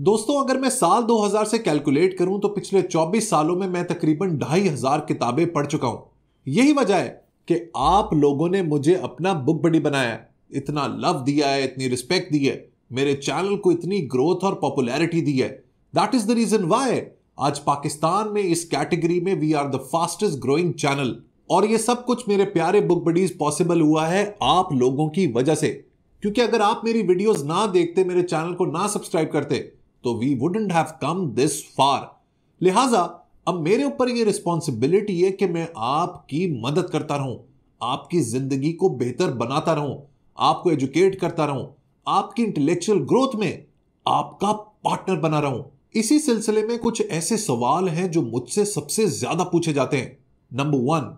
दोस्तों अगर मैं साल 2000 से कैलकुलेट करूं तो पिछले 24 सालों में मैं तकरीबन ढाई हजार किताबें पढ़ चुका हूं यही वजह है कि आप लोगों ने मुझे अपना बुक बडी बनाया इतना लव दिया है इतनी रिस्पेक्ट दी है मेरे चैनल को इतनी ग्रोथ और पॉपुलैरिटी दी है that is the reason why आज पाकिस्तान में इस कैटेगरी में we are the fastest growing channel और ये सब कुछ मेरे प्यारे बुक बडीज पॉसिबल हुआ है आप लोगों की वजह से क्योंकि अगर आप मेरी वीडियोस ना देखते मेरे चैनल को ना सब्सक्राइब करते तो we wouldn't have come this far लिहाजा अब मेरे ऊपर ये रिस्पॉन्सिबिलिटी है कि मैं आपकी मदद करता रहूं आपकी जिंदगी को बेहतर बनाता रहूं आपको एजुकेट करता रहूं आपकी इंटेलेक्चुअल ग्रोथ में आपका पार्टनर बना रहूं इसी सिलसिले में कुछ ऐसे सवाल हैं जो मुझसे सबसे ज्यादा पूछे जाते हैं नंबर वन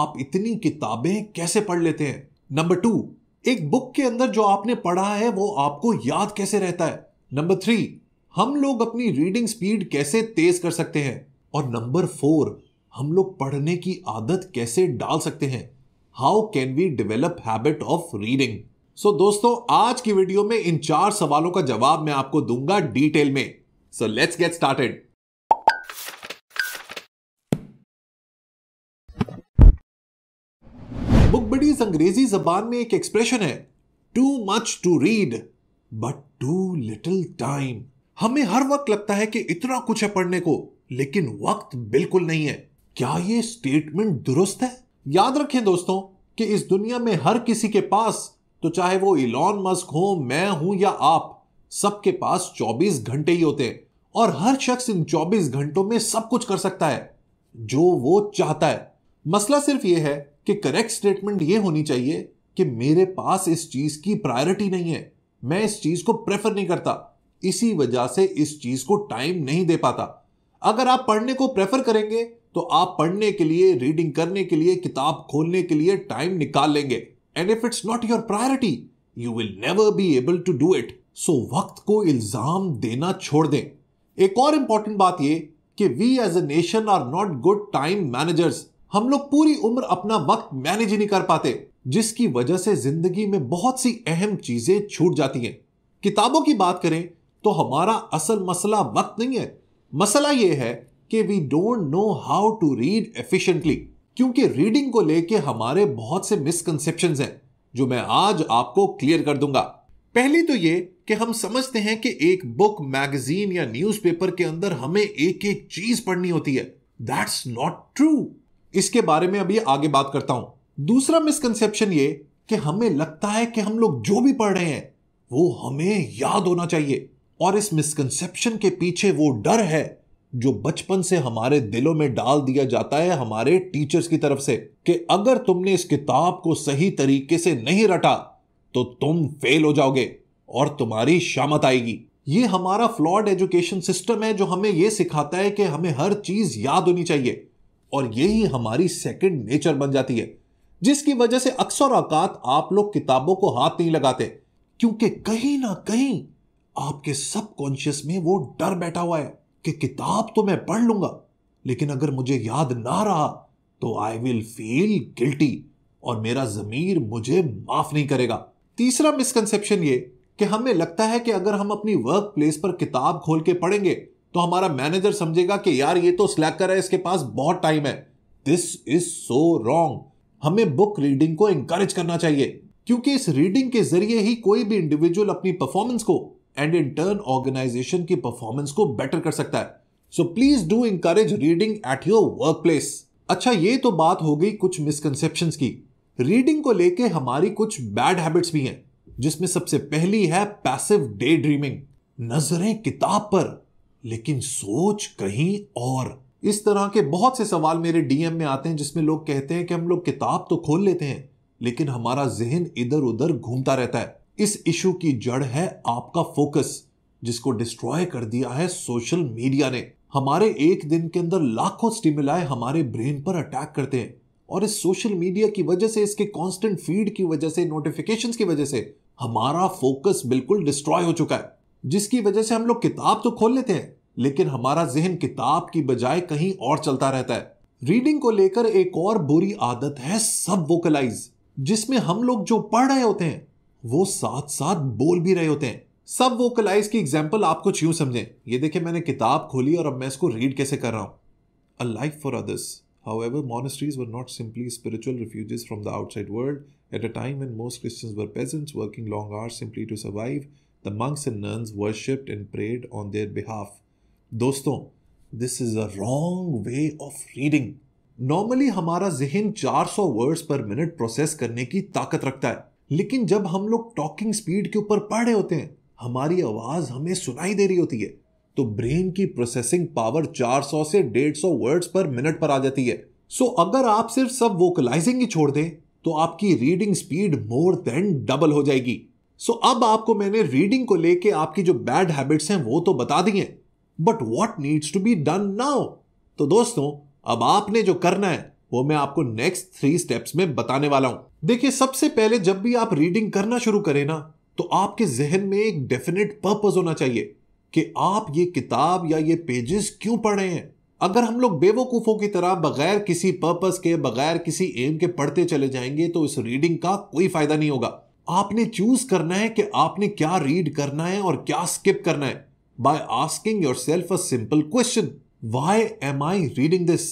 आप इतनी किताबें कैसे पढ़ लेते हैं नंबर टू एक बुक के अंदर जो आपने पढ़ा है वो आपको याद कैसे रहता है नंबर थ्री हम लोग अपनी रीडिंग स्पीड कैसे तेज कर सकते हैं और नंबर फोर हम लोग पढ़ने की आदत कैसे डाल सकते हैं how can we develop habit of reading so दोस्तों आज की वीडियो में इन चार सवालों का जवाब मैं आपको दूंगा डिटेल में so let's get started book buddies अंग्रेजी जबान में एक एक्सप्रेशन है too much to read but too little time हमें हर वक्त लगता है कि इतना कुछ है पढ़ने को लेकिन वक्त बिल्कुल नहीं है क्या ये स्टेटमेंट दुरुस्त है याद रखें दोस्तों कि इस दुनिया में हर किसी के पास तो चाहे वो इलॉन मस्क हो मैं हूं या आप सबके पास 24 घंटे ही होते हैं और हर शख्स इन 24 घंटों में सब कुछ कर सकता है जो वो चाहता है मसला सिर्फ ये है कि करेक्ट स्टेटमेंट ये होनी चाहिए कि मेरे पास इस चीज की प्रायोरिटी नहीं है मैं इस चीज को प्रेफर नहीं करता इसी वजह से इस चीज को टाइम नहीं दे पाता अगर आप पढ़ने को प्रेफर करेंगे तो आप पढ़ने के लिए रीडिंग करने के लिए किताब खोलने के लिए टाइम निकाल लेंगे and if it's not your priority you will never be able to do it so वक्त को इल्जाम देना छोड़ दें एक और इंपॉर्टेंट बात यह कि we as a nation are not good time managers हम लोग पूरी उम्र अपना वक्त मैनेज ही नहीं कर पाते जिसकी वजह से जिंदगी में बहुत सी अहम चीजें छूट जाती हैं किताबों की बात करें तो हमारा असल मसला वक्त नहीं है मसला यह है कि we don't know how to read efficiently क्योंकि रीडिंग को लेके हमारे बहुत से मिसकंसेप्शंस हैं जो मैं आज आपको क्लियर कर दूंगा पहली तो ये कि हम समझते हैं कि एक बुक मैगजीन या न्यूज़पेपर के अंदर हमें एक एक चीज पढ़नी होती है दैट्स नॉट ट्रू इसके बारे में अभी आगे बात करता हूं दूसरा मिसकंसेप्शन ये कि हमें लगता है कि हम लोग जो भी पढ़ रहे हैं वो हमें याद होना चाहिए और इस मिसकंसेप्शन के पीछे वो डर है जो बचपन से हमारे दिलों में डाल दिया जाता है हमारे टीचर्स की तरफ से कि अगर तुमने इस किताब को सही तरीके से नहीं रटा तो तुम फेल हो जाओगे और तुम्हारी शामत आएगी ये हमारा फ्लॉड एजुकेशन सिस्टम है जो हमें यह सिखाता है कि हमें हर चीज याद होनी चाहिए और यही हमारी सेकंड नेचर बन जाती है जिसकी वजह से अक्सर औकात आप लोग किताबों को हाथ नहीं लगाते क्योंकि कहीं ना कहीं आपके सब कॉन्शियस में वो डर बैठा हुआ है कि किताब तो मैं पढ़ लूंगा लेकिन अगर मुझे याद ना रहा तो आई विल फील गिल्टी और मेरा जमीर मुझे माफ नहीं करेगा तीसरा मिसकंसेप्शन ये कि हमें लगता है कि अगर हम अपनी वर्क प्लेस पर किताब खोल के पढ़ेंगे तो हमारा मैनेजर समझेगा कि यार ये तो स्लैकर है इसके पास बहुत टाइम है दिस इज सो रॉन्ग हमें बुक रीडिंग को इंकरेज करना चाहिए क्योंकि इस रीडिंग के जरिए ही कोई भी इंडिविजुअल अपनी परफॉर्मेंस को एंड इन टर्न ऑर्गेनाइजेशन की परफॉर्मेंस को बेटर कर सकता है so please do encourage reading at your workplace अच्छा ये तो बात हो गई कुछ मिसकनसेप्शन की रीडिंग को लेके हमारी कुछ बैड हैबिट्स भी हैं जिसमें सबसे पहली है पैसिव डे ड्रीमिंग नजरें किताब पर लेकिन सोच कहीं और इस तरह के बहुत से सवाल मेरे डीएम में आते हैं जिसमें लोग कहते हैं कि हम लोग किताब तो खोल लेते हैं लेकिन हमारा जहन इधर उधर घूमता रहता है इस इशू की जड़ है आपका फोकस जिसको डिस्ट्रॉय कर दिया है सोशल मीडिया ने हमारे एक दिन के अंदर लाखों स्टिमुलाय हमारे ब्रेन पर अटैक करते हैं और इस सोशल मीडिया की वजह से इसके कांस्टेंट फीड की वजह से नोटिफिकेशंस की वजह से हमारा फोकस बिल्कुल डिस्ट्रॉय हो चुका है जिसकी वजह से हम लोग किताब तो खोल लेते हैं लेकिन हमारा जहन किताब की बजाय कहीं और चलता रहता है रीडिंग को लेकर एक और बुरी आदत है सब वोकलाइज जिसमें हम लोग जो पढ़ रहे होते हैं वो साथ साथ बोल भी रहे होते हैं सब वोकलाइज की एग्जाम्पल आप कुछ यूं समझें ये देखिए मैंने किताब खोली और अब मैं इसको रीड कैसे कर रहा हूं a life for others however monasteries were not simply spiritual refuges from the outside world at a time and most Christian were peasants working long hours simply to survive the monks and nuns worshipped and prayed on their behalf दोस्तों this is a wrong way of reading normally हमारा जहन चार सौ words पर minute process करने की ताकत रखता है लेकिन जब हम लोग टॉकिंग स्पीड के ऊपर पढ़ रहे होते हैं हमारी आवाज हमें सुनाई दे रही होती है तो ब्रेन की प्रोसेसिंग पावर 400 से 150 वर्ड्स पर मिनट पर आ जाती है सो so, अगर आप सिर्फ सब वोकलाइजिंग ही छोड़ दें तो आपकी reading speed more than double हो जाएगी सो so, अब आपको मैंने रीडिंग को लेके आपकी जो बैड हैबिट्स हैं वो तो बता दी हैं but what needs to be done now तो दोस्तों अब आपने जो करना है वो मैं आपको नेक्स्ट थ्री स्टेप्स में बताने वाला हूं देखिए सबसे पहले जब भी आप रीडिंग करना शुरू करें ना तो आपके जहन में एक डेफिनेट पर्पज होना चाहिए कि आप ये किताब या ये पेजेस क्यों पढ़ रहे हैं अगर हम लोग बेवकूफ़ों की तरह बगैर किसी पर्पज के बगैर किसी एम के पढ़ते चले जाएंगे तो इस रीडिंग का कोई फायदा नहीं होगा आपने चूज करना है कि आपने क्या रीड करना है और क्या स्किप करना है by asking yourself a simple question why am I reading this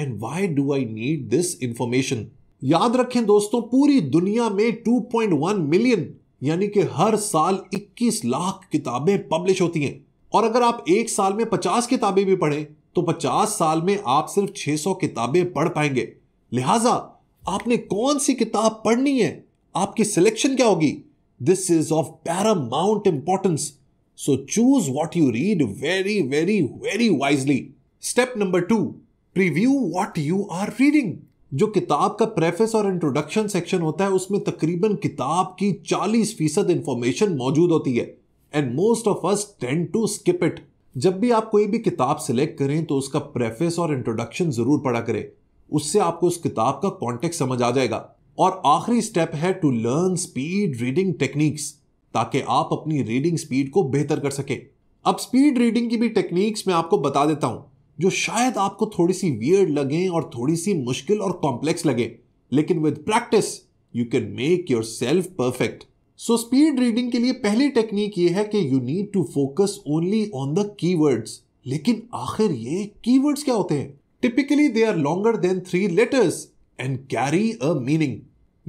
and why do I need this information याद रखें दोस्तों पूरी दुनिया में 2.1 मिलियन यानी कि हर साल 21 लाख किताबें पब्लिश होती हैं और अगर आप एक साल में 50 किताबें भी पढ़ें तो 50 साल में आप सिर्फ 600 किताबें पढ़ पाएंगे लिहाजा आपने कौन सी किताब पढ़नी है आपकी सिलेक्शन क्या होगी this is of paramount importance so choose what you read very very very wisely step number two preview what you are reading जो किताब का प्रेफेस और इंट्रोडक्शन सेक्शन होता है उसमें तकरीबन किताब की 40 फीसद इंफॉर्मेशन मौजूद होती है and most of us tend to skip it जब भी आप कोई भी किताब सिलेक्ट करें तो उसका प्रेफेस और इंट्रोडक्शन जरूर पढ़ा करें उससे आपको उस किताब का कॉन्टेक्ट समझ आ जाएगा और आखिरी स्टेप है to learn speed reading techniques ताकि आप अपनी रीडिंग स्पीड को बेहतर कर सकें अब स्पीड रीडिंग की भी टेक्निक्स मैं आपको बता देता हूं जो शायद आपको थोड़ी सी वियर्ड लगे और थोड़ी सी मुश्किल और कॉम्प्लेक्स लगे लेकिन with practice you can make yourself perfect so speed reading के लिए पहली टेक्निक ये है कि you need to focus only on the keywords लेकिन आखिर ये कीवर्ड्स क्या होते हैं typically they are longer than three letters and carry a meaning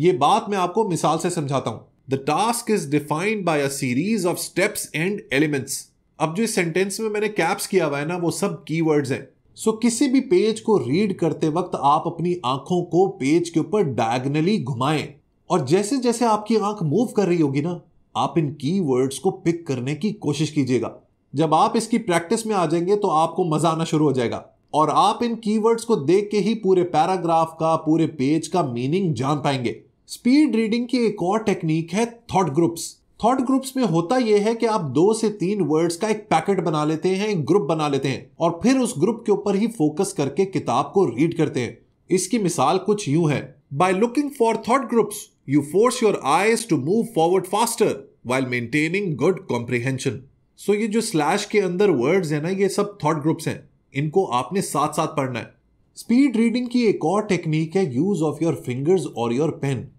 ये बात मैं आपको मिसाल से समझाता हूं the task is defined by a series of steps and elements अब जो इस सेंटेंस में मैंने कैप्स किया हुआ है ना वो सब कीवर्ड्स हैं सो किसी भी पेज को रीड करते वक्त आप अपनी आंखों को पेज के ऊपर डायगनली घुमाएं और जैसे जैसे आपकी आंख मूव कर रही होगी ना आप इन की वर्ड्स को पिक करने की कोशिश कीजिएगा जब आप इसकी प्रैक्टिस में आ जाएंगे तो आपको मजा आना शुरू हो जाएगा और आप इन कीवर्ड्स को देख के ही पूरे पैराग्राफ का पूरे पेज का मीनिंग जान पाएंगे स्पीड रीडिंग की एक और टेक्निक है थॉट ग्रुप्स थॉट ग्रुप्स में होता यह है कि आप दो से तीन वर्ड्स का एक पैकेट बना लेते हैं एक ग्रुप बना लेते हैं और फिर उस ग्रुप के ऊपर ही फोकस करके किताब को रीड करते हैं इसकी मिसाल कुछ यूं है by looking for thought groups you force your eyes to move forward faster while maintaining good comprehension so ये जो स्लैश के अंदर वर्ड्स है ना ये सब थॉट ग्रुप्स हैं इनको आपने साथ साथ पढ़ना है स्पीड रीडिंग की एक और टेक्निक है यूज ऑफ योर फिंगर्स और योर पेन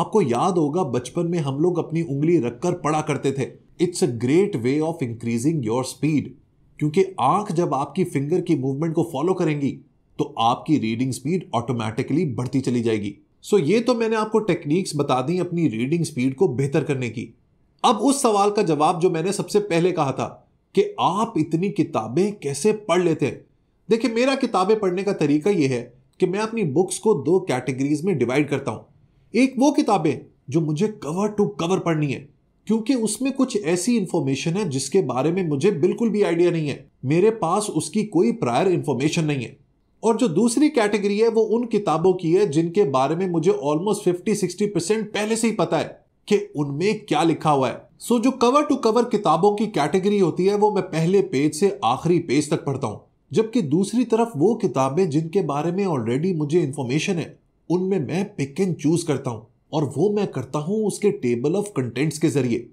आपको याद होगा बचपन में हम लोग अपनी उंगली रखकर पढ़ा करते थे it's a great way of increasing your speed क्योंकि आंख जब आपकी फिंगर की मूवमेंट को फॉलो करेंगी तो आपकी रीडिंग स्पीड ऑटोमेटिकली बढ़ती चली जाएगी सो so, ये तो मैंने आपको टेक्निक्स बता दी अपनी रीडिंग स्पीड को बेहतर करने की अब उस सवाल का जवाब जो मैंने सबसे पहले कहा था कि आप इतनी किताबें कैसे पढ़ लेते हैं देखिए मेरा किताबें पढ़ने का तरीका यह है कि मैं अपनी बुक्स को दो कैटेगरीज में डिवाइड करता हूं एक वो किताबें जो मुझे कवर टू कवर पढ़नी है क्योंकि उसमें कुछ ऐसी इंफॉर्मेशन है जिसके बारे में मुझे बिल्कुल भी आइडिया नहीं है मेरे पास उसकी कोई प्रायर इंफॉर्मेशन नहीं है और जो दूसरी कैटेगरी है वो उन किताबों की है जिनके बारे में मुझे ऑलमोस्ट फिफ्टी सिक्सटी परसेंट पहले से ही पता है कि उनमें क्या लिखा हुआ है सो so, जो कवर टू कवर किताबों की कैटेगरी होती है वो मैं पहले पेज से आखिरी पेज तक पढ़ता हूँ जबकि दूसरी तरफ वो किताबें जिनके बारे में ऑलरेडी मुझे इन्फॉर्मेशन है उनमें मैं पिक एंड चूज करता हूँ और वो मैं करता हूँ उसके टेबल ऑफ कंटेंट्स के जरिए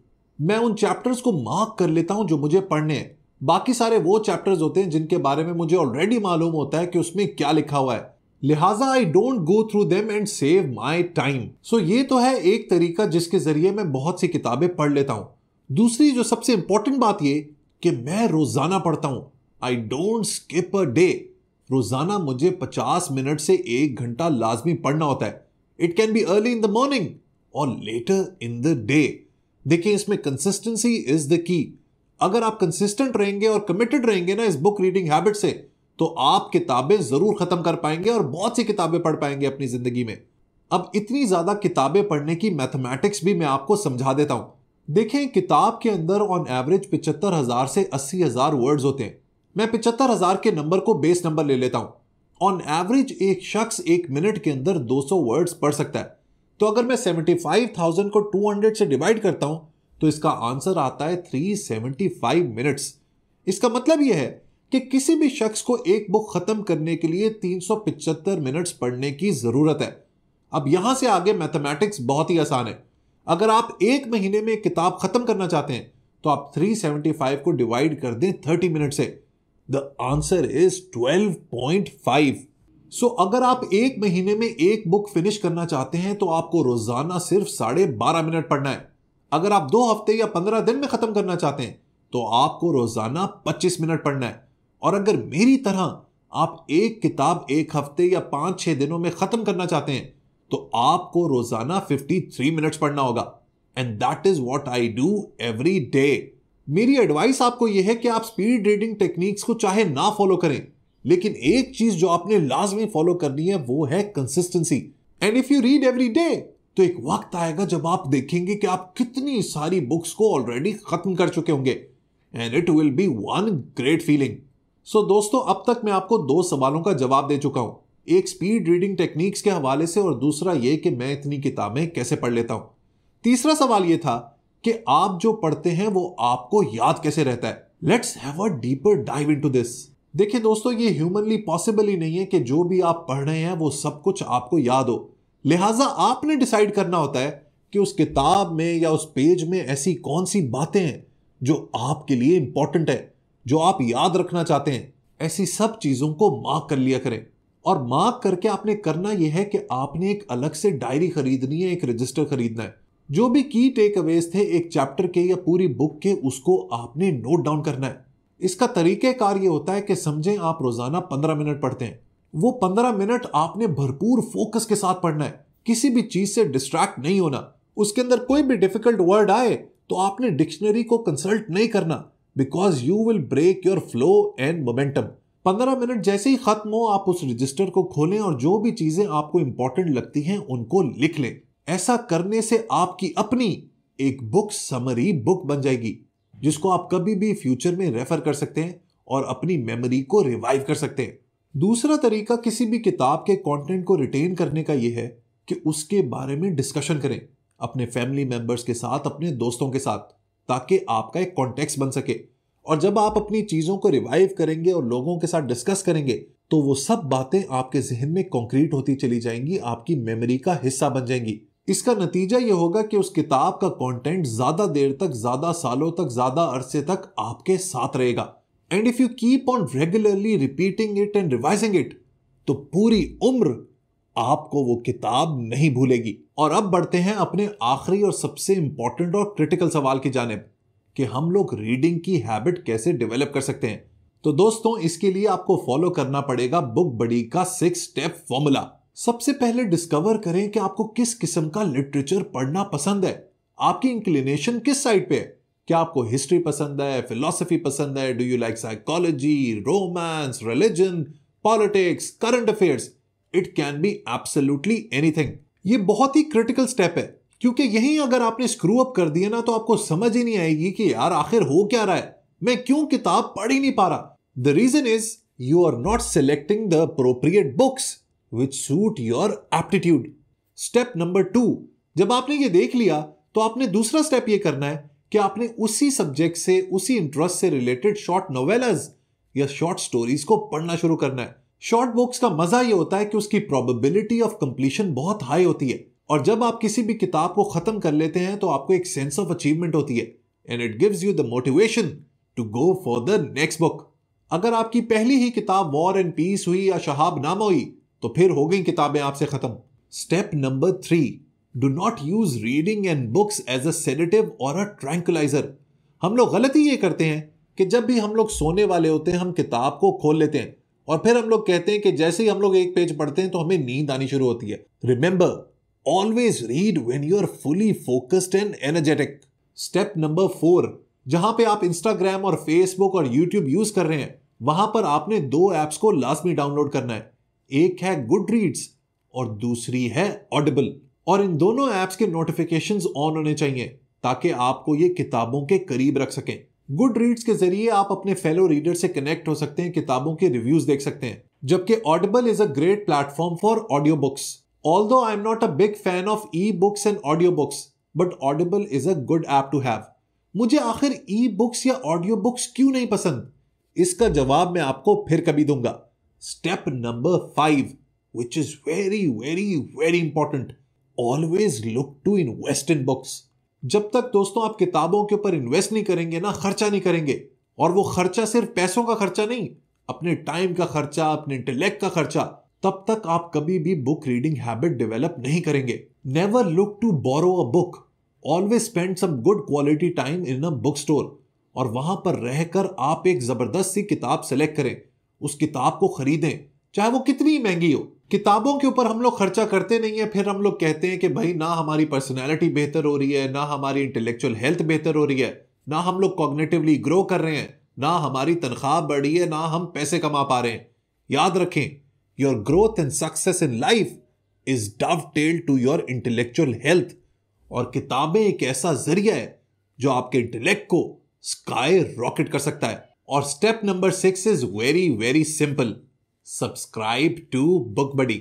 मैं उन चैप्टर्स को मार्क कर लेता हूँ जो मुझे पढ़ने हैं बाकी सारे वो चैप्टर्स होते हैं जिनके बारे में मुझे ऑलरेडी मालूम होता है कि उसमें क्या लिखा हुआ है लिहाजा I don't go through them and save my time so ये तो है एक तरीका जिसके जरिए मैं बहुत सी किताबें पढ़ लेता हूँ दूसरी जो सबसे इंपॉर्टेंट बात ये कि मैं रोजाना पढ़ता हूँ I don't skip a day रोजाना मुझे पचास मिनट से एक घंटा लाजमी पढ़ना होता है it can be early in the morning और लेटर इन द डे देखिए इसमें कंसिस्टेंसी इज द की अगर आप कंसिस्टेंट रहेंगे और कमिटेड रहेंगे ना इस बुक रीडिंग हैबिट से तो आप किताबें जरूर खत्म कर पाएंगे और बहुत सी किताबें पढ़ पाएंगे अपनी जिंदगी में अब इतनी ज्यादा किताबें पढ़ने की मैथमेटिक्स भी मैं आपको समझा देता हूं देखें किताब के अंदर ऑन एवरेज पिचहत्तर हजार से अस्सी हजार वर्ड्स होते हैं मैं पिचहत्तर हजार के नंबर को बेस नंबर ले लेता हूं ऑन एवरेज एक शख्स एक मिनट के अंदर 200 वर्ड्स पढ़ सकता है तो अगर मैं 75,000 को 200 से डिवाइड करता हूं तो इसका आंसर आता है 375 मिनट्स इसका मतलब यह है कि किसी भी शख्स को एक बुक खत्म करने के लिए तीन मिनट्स पढ़ने की जरूरत है अब यहां से आगे मैथमेटिक्स बहुत ही आसान है अगर आप एक महीने में किताब खत्म करना चाहते हैं तो आप 375 को डिवाइड कर दें 30 मिनट से द आंसर इज 12.5 सो अगर आप एक महीने में एक बुक फिनिश करना चाहते हैं तो आपको रोजाना सिर्फ साढ़े बारह मिनट पढ़ना है अगर आप दो हफ्ते या पंद्रह दिन में खत्म करना चाहते हैं तो आपको रोजाना पच्चीस मिनट पढ़ना है और अगर मेरी तरह आप एक किताब एक हफ्ते या पांच छह दिनों में खत्म करना चाहते हैं तो आपको रोजाना फिफ्टी थ्री मिनट्स पढ़ना होगा and that is what I do every day मेरी एडवाइस आपको यह है कि आप स्पीड रीडिंग टेक्निक्स को चाहे ना फॉलो करें लेकिन एक चीज जो आपने लाजमी फॉलो करनी है वो है consistency and if you read every day तो एक वक्त आएगा जब आप देखेंगे कि आप कितनी सारी बुक्स को ऑलरेडी खत्म कर चुके होंगे and it will be one great feeling so दोस्तों अब तक मैं आपको दो सवालों का जवाब दे चुका हूं एक स्पीड रीडिंग टेक्निक्स के हवाले से और दूसरा ये कि मैं इतनी किताबें कैसे पढ़ लेता हूं तीसरा सवाल ये था कि आप जो पढ़ते हैं वो आपको याद कैसे रहता है let's have a deeper dive into this देखिए दोस्तों ये ह्यूमनली पॉसिबल ही नहीं है कि जो भी आप पढ़ रहे हैं वो सब कुछ आपको याद हो लिहाजा आपने डिसाइड करना होता है कि उस किताब में या उस पेज में ऐसी कौन सी बातें हैं जो आपके लिए इंपॉर्टेंट है जो आप याद रखना चाहते हैं ऐसी सब चीज़ों को मार्क कर लिया करें और मार्क करके आपने करना यह है कि आपने एक अलग से डायरी खरीदनी है एक रजिस्टर खरीदना है जो भी की टेक अवेज थे एक चैप्टर के या पूरी बुक के उसको आपने नोट डाउन करना है इसका तरीकेकार ये होता है कि समझें आप रोजाना पंद्रह मिनट पढ़ते हैं वो पंद्रह मिनट आपने भरपूर फोकस के साथ पढ़ना है किसी भी चीज से डिस्ट्रैक्ट नहीं होना उसके अंदर कोई भी डिफिकल्ट वर्ड आए तो आपने डिक्शनरी को कंसल्ट नहीं करना because you will break your flow and momentum पंद्रह मिनट जैसे ही खत्म हो आप उस रजिस्टर को खोलें और जो भी चीजें आपको इंपॉर्टेंट लगती हैं उनको लिख लें ऐसा करने से आपकी अपनी एक बुक समरी बुक बन जाएगी जिसको आप कभी भी फ्यूचर में रेफर कर सकते हैं और अपनी मेमोरी को रिवाइव कर सकते हैं दूसरा तरीका किसी भी किताब के कंटेंट को रिटेन करने का यह है कि उसके बारे में डिस्कशन करें अपने फैमिली मेंबर्स के साथ अपने दोस्तों के साथ ताकि आपका एक कॉन्टेक्स बन सके और जब आप अपनी चीज़ों को रिवाइव करेंगे और लोगों के साथ डिस्कस करेंगे तो वो सब बातें आपके जहन में कॉन्क्रीट होती चली जाएंगी आपकी मेमोरी का हिस्सा बन जाएंगी इसका नतीजा ये होगा कि उस किताब का कंटेंट ज़्यादा देर तक ज़्यादा सालों तक ज़्यादा अरसे तक आपके साथ रहेगा and if you keep on regularly repeating it and revising it तो पूरी उम्र आपको वो किताब नहीं भूलेगी और अब बढ़ते हैं अपने आखिरी और सबसे इंपॉर्टेंट और क्रिटिकल सवाल की जानेब कि हम लोग रीडिंग की हैबिट कैसे डेवलप कर सकते हैं तो दोस्तों इसके लिए आपको फॉलो करना पड़ेगा बुक बड़ी का सिक्स स्टेप फॉर्मूला सबसे पहले डिस्कवर करें कि आपको किस किस्म का लिटरेचर पढ़ना पसंद है आपकी इंक्लिनेशन किस साइड पे है क्या आपको हिस्ट्री पसंद है फिलोसफी पसंद है do you like psychology romance religion politics current affairs it can be absolutely anything ये बहुत ही क्रिटिकल स्टेप है क्योंकि यहीं अगर आपने स्क्रू अप कर दिया ना तो आपको समझ ही नहीं आएगी कि यार आखिर हो क्या रहा है मैं क्यों किताब पढ़ ही नहीं पा रहा the reason is you are not selecting the appropriate books which suit your aptitude step number two जब आपने ये देख लिया तो आपने दूसरा स्टेप ये करना है कि आपने उसी सब्जेक्ट से उसी इंटरेस्ट से रिलेटेड शॉर्ट नोवेलाज या शॉर्ट स्टोरीज को पढ़ना शुरू करना है शॉर्ट बुक्स का मजा ये होता है कि उसकी प्रोबेबिलिटी ऑफ कंप्लीशन बहुत हाई होती है और जब आप किसी भी किताब को खत्म कर लेते हैं तो आपको एक सेंस ऑफ अचीवमेंट होती है and it gives you the motivation to go for the next book अगर आपकी पहली ही किताब वॉर एंड पीस हुई या शहाब नाम हुई तो फिर हो गई किताबें आपसे खत्म step number three do not use reading and books as a sedative और अ ट्रैंकुलाइजर हम लोग गलत ही ये करते हैं कि जब भी हम लोग सोने वाले होते हैं हम किताब को खोल लेते हैं और फिर हम लोग कहते हैं कि जैसे ही हम लोग एक पेज पढ़ते हैं तो हमें नींद आनी शुरू होती है remember always read when you are fully focused and energetic step number four जहां पे आप इंस्टाग्राम और फेसबुक और यूट्यूब यूज कर रहे हैं वहां पर आपने दो एप्स को लास्ट में डाउनलोड करना है एक है गुड रीड्स और दूसरी है ऑडिबल और इन दोनों ऐप्स के नोटिफिकेशंस ऑन होने चाहिए ताकि आपको ये किताबों के करीब रख सकें गुड रीड्स के जरिए आप अपने फेलो रीडर से कनेक्ट हो सकते हैं किताबों के रिव्यूज देख सकते हैं जबकि Audible is a great platform for audio books although I am not a big fan of e books and audio books but Audible is a good app to have मुझे आखिर e books या audio books क्यों नहीं पसंद इसका जवाब मैं आपको फिर कभी दूंगा step number five, which is very, very, very important. Always look to invest in books जब तक दोस्तों आप किताबों के ऊपर इन्वेस्ट नहीं करेंगे ना खर्चा नहीं करेंगे और वो खर्चा सिर्फ पैसों का खर्चा नहीं अपने टाइम का खर्चा अपने इंटेलेक्ट का खर्चा तब तक आप कभी भी बुक रीडिंग हैबिट डेवलप नहीं करेंगे never look to borrow a book always spend some good quality time in a book store और वहां पर रहकर आप एक जबरदस्त सी किताब सेलेक्ट करें उस किताब को खरीदें चाहे वो कितनी महंगी हो किताबों के ऊपर हम लोग खर्चा करते नहीं है फिर हम लोग कहते हैं कि भाई ना हमारी पर्सनैलिटी बेहतर हो रही है ना हमारी इंटेलेक्चुअल हेल्थ बेहतर हो रही है ना हम लोग कॉग्नेटिवली ग्रो कर रहे हैं ना हमारी तनख्वाह बढ़ी है ना हम पैसे कमा पा रहे हैं याद रखें your growth and success in life is dovetailed to your intellectual health और किताबें एक ऐसा जरिया है जो आपके इंटेलेक्ट को स्काई रॉकेट कर सकता है और step number six is very very simple subscribe to book buddy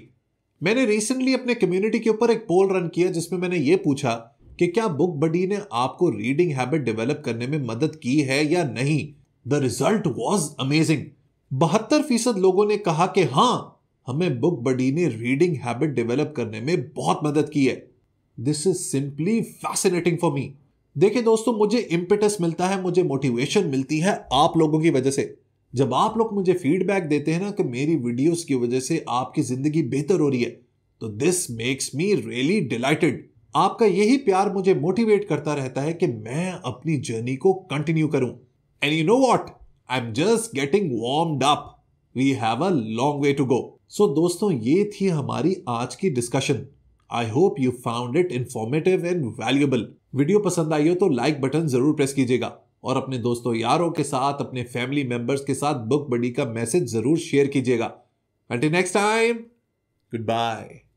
मैंने रिसेंटली अपने कम्युनिटी के ऊपर एक पोल रन किया जिसमें मैंने ये पूछा कि क्या बुक बडी ने आपको रीडिंग हैबिट डेवलप करने में मदद की है या नहीं द रिजल्ट वॉज अमेजिंग बहत्तर फीसद लोगों ने कहा कि हाँ हमें बुक बडी ने रीडिंग हैबिट डेवलप करने में बहुत मदद की है this is simply fascinating for me देखिए दोस्तों मुझे इम्पिटस मिलता है मुझे मोटिवेशन मिलती है आप लोगों की वजह से जब आप लोग मुझे फीडबैक देते हैं ना कि मेरी वीडियोस की वजह से आपकी जिंदगी बेहतर हो रही है तो this makes me really delighted आपका यही प्यार मुझे मोटिवेट करता रहता है कि मैं अपनी जर्नी को कंटिन्यू करूं and you know what I am just getting warmed up we have a long way to go so दोस्तों ये थी हमारी आज की discussion I hope you found it informative and valuable video पसंद आई हो तो लाइक बटन जरूर प्रेस कीजिएगा और अपने दोस्तों यारों के साथ अपने फैमिली मेंबर्स के साथ बुक बडी का मैसेज जरूर शेयर कीजिएगा until next time good bye